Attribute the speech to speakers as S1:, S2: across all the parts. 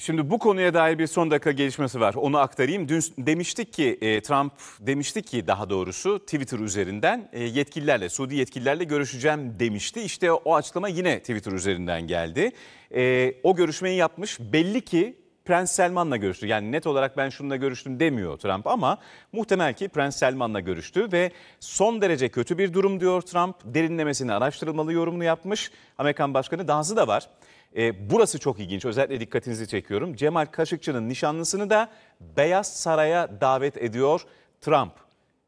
S1: Şimdi bu konuya dair bir son dakika gelişmesi var. Onu aktarayım. Dün demiştik ki e, Trump demişti ki daha doğrusu Twitter üzerinden e, yetkililerle, Suudi yetkililerle görüşeceğim demişti. İşte o açıklama yine Twitter üzerinden geldi. E, o görüşmeyi yapmış. Belli ki Prens Selman'la görüştü. Yani net olarak ben şununla görüştüm demiyor Trump ama muhtemel ki Prens Selman'la görüştü ve son derece kötü bir durum diyor Trump. Derinlemesine araştırılmalı yorumunu yapmış. Amerikan Başkanı Dazı da var. E, burası çok ilginç. Özellikle dikkatinizi çekiyorum. Cemal Kaşıkçı'nın nişanlısını da Beyaz Saray'a davet ediyor Trump.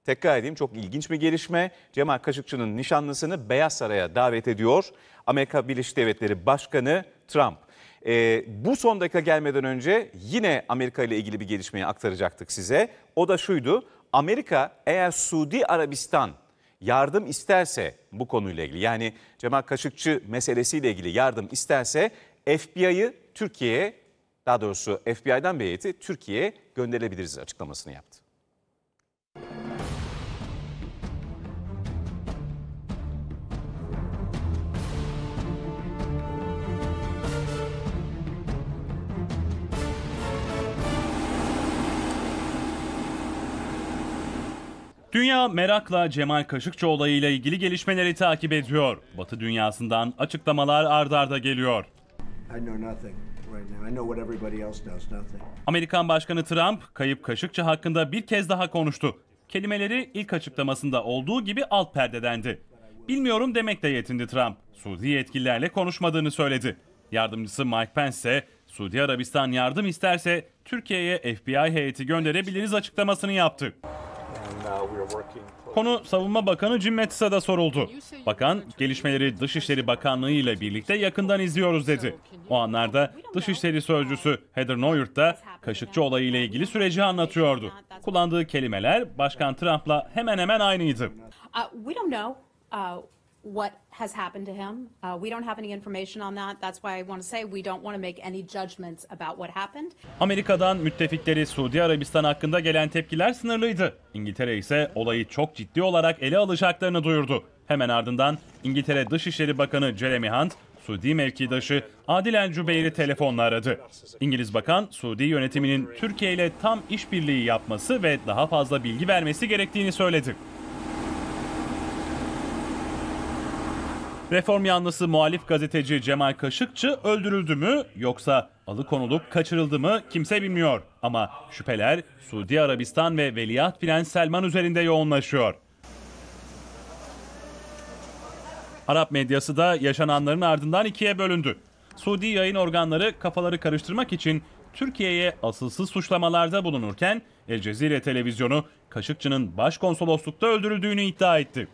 S1: Tekrar edeyim çok ilginç bir gelişme. Cemal Kaşıkçı'nın nişanlısını Beyaz Saray'a davet ediyor Amerika Birleşik Devletleri Başkanı Trump. E, bu son dakika gelmeden önce yine Amerika ile ilgili bir gelişmeyi aktaracaktık size. O da şuydu. Amerika eğer Suudi Arabistan yardım isterse bu konuyla ilgili yani Cemal Kaşıkçı meselesiyle ilgili yardım isterse FBI'yı Türkiye'ye daha doğrusu FBI'dan bir heyeti Türkiye'ye gönderebiliriz açıklamasını yaptı.
S2: Dünya merakla Cemal Kaşıkçı olayıyla ilgili gelişmeleri takip ediyor. Batı dünyasından açıklamalar ardarda arda geliyor. Amerikan Başkanı Trump kayıp Kaşıkçı hakkında bir kez daha konuştu. Kelimeleri ilk açıklamasında olduğu gibi alt perdedendi. Bilmiyorum demekle yetindi Trump. Suudi yetkililerle konuşmadığını söyledi. Yardımcısı Mike Pence ise Suudi Arabistan yardım isterse Türkiye'ye FBI heyeti gönderebiliriz açıklamasını yaptı. Uh, Konu Savunma Bakanı Jim Mattis'e de soruldu. Bakan, gelişmeleri Dışişleri Bakanlığı ile birlikte yakından izliyoruz dedi. O anlarda Dışişleri Sözcüsü Heather Nauert da Kaşıkçı olayı ile ilgili süreci anlatıyordu. Kullandığı kelimeler Başkan Trump'la hemen hemen aynıydı. Uh, uh, what has happened to him. Uh, we don't have any information on that. That's why I want to say we don't want to make any judgments about what happened. Amerika'dan müttefikleri Suudi Arabistan hakkında gelen tepkiler sınırlıydı. İngiltere ise olayı çok ciddi olarak ele alacaklarını duyurdu. Hemen ardından İngiltere Dışişleri Bakanı Jeremy Hunt Suudi mevkidaşı Adil El Cübeyr'i telefonla aradı. İngiliz Bakan, Suudi yönetiminin Türkiye ile tam işbirliği yapması ve daha fazla bilgi vermesi gerektiğini söyledi. Reform yanlısı muhalif gazeteci Cemal Kaşıkçı öldürüldü mü yoksa alıkonulup kaçırıldı mı kimse bilmiyor. Ama şüpheler Suudi Arabistan ve Veliaht Prens Selman üzerinde yoğunlaşıyor. Arap medyası da yaşananların ardından ikiye bölündü. Suudi yayın organları kafaları karıştırmak için Türkiye'ye asılsız suçlamalarda bulunurken El Cezire televizyonu Kaşıkçı'nın başkonsoloslukta öldürüldüğünü iddia etti.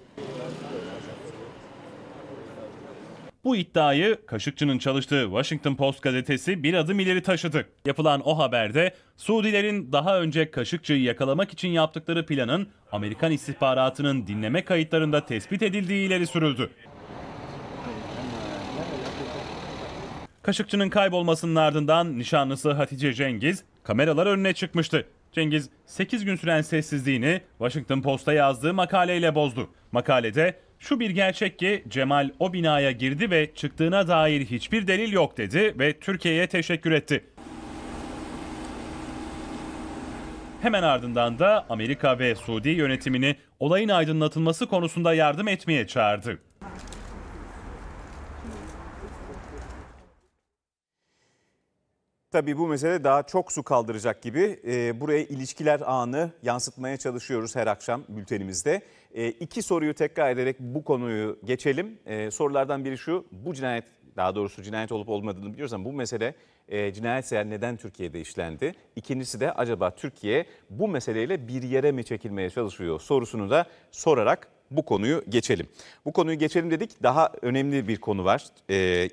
S2: Bu iddiayı Kaşıkçı'nın çalıştığı Washington Post gazetesi bir adım ileri taşıdı. Yapılan o haberde Suudilerin daha önce Kaşıkçı'yı yakalamak için yaptıkları planın Amerikan istihbaratının dinleme kayıtlarında tespit edildiği ileri sürüldü. Kaşıkçı'nın kaybolmasının ardından nişanlısı Hatice Cengiz kameralar önüne çıkmıştı. Cengiz 8 gün süren sessizliğini Washington Post'a yazdığı makaleyle bozdu. Makalede şu bir gerçek ki Cemal o binaya girdi ve çıktığına dair hiçbir delil yok dedi ve Türkiye'ye teşekkür etti. Hemen ardından da Amerika ve Suudi yönetimini olayın aydınlatılması konusunda yardım etmeye çağırdı.
S1: Tabi bu mesele daha çok su kaldıracak gibi. E, buraya ilişkiler ağını yansıtmaya çalışıyoruz her akşam bültenimizde. E, iki soruyu tekrar ederek bu konuyu geçelim. E, sorulardan biri şu, bu cinayet daha doğrusu cinayet olup olmadığını biliyoruz ama bu mesele e, cinayet seyahat neden Türkiye'de işlendi? İkincisi de acaba Türkiye bu meseleyle bir yere mi çekilmeye çalışıyor sorusunu da sorarak bu konuyu geçelim. Bu konuyu geçelim dedik. Daha önemli bir konu var. E,